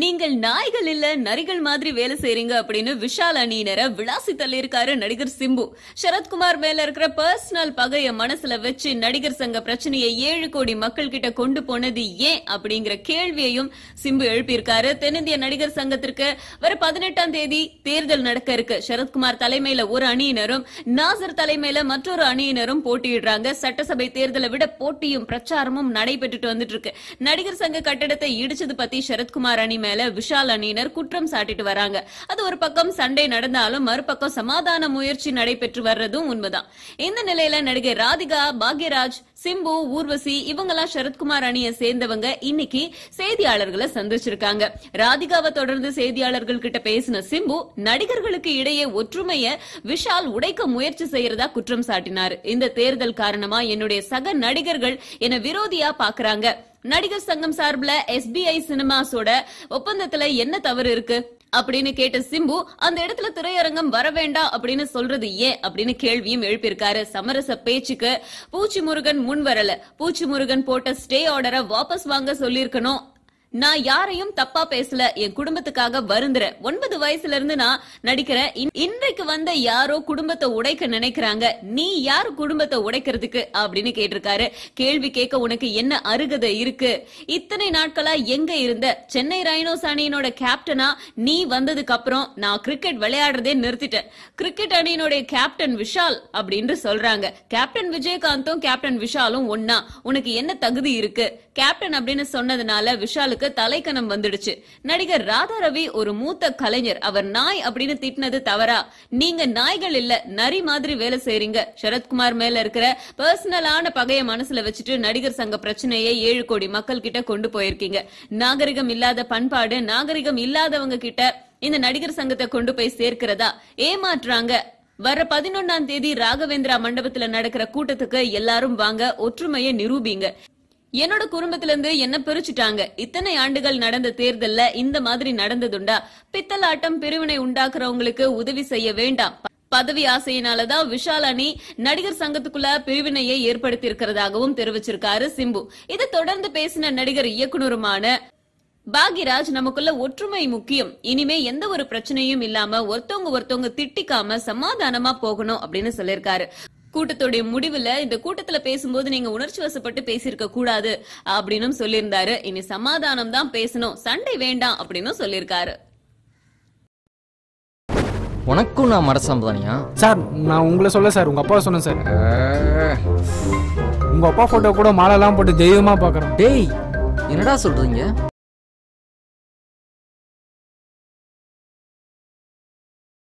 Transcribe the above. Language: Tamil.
நீங்கள் நாய்கள் இல்ல நரிகள் மாதிரி வேலை செய்யறீங்க அப்படின்னு விஷால் அணியினரை விளாசி இருக்காரு நடிகர் சிம்பு சரத்குமார் மேல இருக்கிற பர்சனல் பகைய மனசுல வச்சு நடிகர் சங்க பிரச்சனையை ஏழு கோடி மக்கள் கிட்ட கொண்டு போனது ஏன் அப்படிங்கிற கேள்வியையும் சிம்பு எழுப்பியிருக்காரு தென்னிந்திய நடிகர் சங்கத்திற்கு வர பதினெட்டாம் தேதி தேர்தல் நடக்க இருக்கு சரத்குமார் தலைமையில ஒரு அணியினரும் நாசர் தலைமையில மற்றொரு அணியினரும் போட்டியிடுறாங்க சட்டசபை தேர்தலை விட போட்டியும் பிரச்சாரமும் நடைபெற்றுட்டு வந்துட்டு இருக்கு நடிகர் சங்க கட்டடத்தை இடிச்சது பத்தி சரத்குமார் அணி மேல விஷால் அணியினர் குற்றம் சாட்டிட்டு வராங்க அது ஒரு பக்கம் சண்டை நடந்தாலும் மறுபக்கம் சமாதான முயற்சி நடைபெற்று வர்றதும் உண்மைதான் இந்த நிலையில நடிகை ராதிகா பாக்யராஜ் சிம்பு ஊர்வசி இவங்கெல்லாம் சரத்குமார் அணியை சேர்ந்தவங்க இன்னைக்கு செய்தியாளர்களை சந்திச்சிருக்காங்க ராதிகாவை தொடர்ந்து செய்தியாளர்கள் கிட்ட பேசின சிம்பு நடிகர்களுக்கு இடையே ஒற்றுமையை விஷால் உடைக்க முயற்சி செய்யறதா குற்றம் சாட்டினார் இந்த தேர்தல் காரணமா என்னுடைய சக நடிகர்கள் என விரோதியா பாக்குறாங்க நடிகர் சங்கம் சார்பில் எஸ்பிஐ சினிமாஸோட ஒப்பந்தத்துல என்ன தவறு இருக்கு அப்படின்னு கேட்ட சிம்பு அந்த இடத்துல திரையரங்கம் வர வேண்டாம் அப்படின்னு சொல்றது ஏன் அப்படின்னு கேள்வியும் எழுப்பியிருக்காரு சமரச பேச்சுக்கு பூச்சி முருகன் முன் வரல பூச்சி முருகன் போட்ட ஸ்டே ஆர்டரை வாபஸ் வாங்க சொல்லியிருக்கணும் நான் யாரையும் தப்பா பேசல என் குடும்பத்துக்காக வருந்துறேன் ஒன்பது வயசுல இருந்து நான் நடிக்கிறேன் இன்றைக்கு வந்த யாரோ குடும்பத்தை உடைக்க நினைக்கிறாங்க நீ யார் குடும்பத்தை உடைக்கிறதுக்கு அப்படின்னு கேட்டிருக்காரு கேள்வி கேட்க உனக்கு என்ன அருகதை இருக்கு இத்தனை நாட்களா எங்க இருந்த சென்னை ரைனோஸ் அணியினோட கேப்டனா நீ வந்ததுக்கு அப்புறம் நான் கிரிக்கெட் விளையாடுறதே நிறுத்திட்டேன் கிரிக்கெட் அணியினுடைய கேப்டன் விஷால் அப்படின்னு சொல்றாங்க கேப்டன் விஜயகாந்தும் கேப்டன் விஷாலும் ஒன்னா உனக்கு என்ன தகுதி இருக்கு கேப்டன் அப்படின்னு சொன்னதுனால விஷாலுக்கு அவருக்கு தலைக்கணம் வந்துடுச்சு நடிகர் ராதா ரவி ஒரு மூத்த கலைஞர் அவர் நாய் அப்படின்னு திட்டினது தவறா நீங்க நாய்கள் இல்ல நரி மாதிரி வேலை செய்றீங்க சரத்குமார் மேல இருக்கிற பர்சனலான பகைய மனசுல வச்சுட்டு நடிகர் சங்க பிரச்சனையை ஏழு கோடி மக்கள் கிட்ட கொண்டு போயிருக்கீங்க நாகரிகம் இல்லாத பண்பாடு நாகரிகம் இல்லாதவங்க கிட்ட இந்த நடிகர் சங்கத்தை கொண்டு போய் சேர்க்கிறதா ஏமாற்றாங்க வர பதினொன்னாம் தேதி ராகவேந்திரா மண்டபத்துல நடக்கிற கூட்டத்துக்கு எல்லாரும் வாங்க ஒற்றுமையை நிரூபிங்க என்னோட குடும்பத்தில இருந்து என்ன பிரிச்சுட்டாங்க இத்தனை ஆண்டுகள் நடந்த தேர்தல்ல இந்த மாதிரி நடந்ததுண்டா பித்தலாட்டம் பிரிவினை உண்டாக்குறவங்களுக்கு உதவி செய்ய வேண்டாம் பதவி ஆசையினாலதான் அணி நடிகர் சங்கத்துக்குள்ள பிரிவினையை ஏற்படுத்தி இருக்கிறதாகவும் தெரிவிச்சிருக்காரு சிம்பு இதை தொடர்ந்து பேசின நடிகர் இயக்குனருமான பாகிராஜ் நமக்குள்ள ஒற்றுமை முக்கியம் இனிமே எந்த ஒரு பிரச்சனையும் இல்லாம ஒருத்தவங்க ஒருத்தவங்க திட்டிக்காம சமாதானமா போகணும் அப்படின்னு சொல்லியிருக்காரு கூட்டத்துடைய முடிவுல இந்த கூட்டத்துல பேசும்போது நீங்க உணர்ச்சி வசப்பட்டு பேசியிருக்க கூடாது அப்படின்னு சொல்லியிருந்தாரு இனி சமாதானம் தான் பேசணும் சண்டை வேண்டாம் அப்படின்னு சொல்லியிருக்காரு உனக்கும் நான் மரசம் தானியா சார் நான் உங்களை சொல்ல சார் உங்க அப்பா சொன்னேன் சார் உங்க அப்பா போட்டோ கூட மாலைலாம் போட்டு தெய்வமா பாக்குறேன் டேய் என்னடா சொல்றீங்க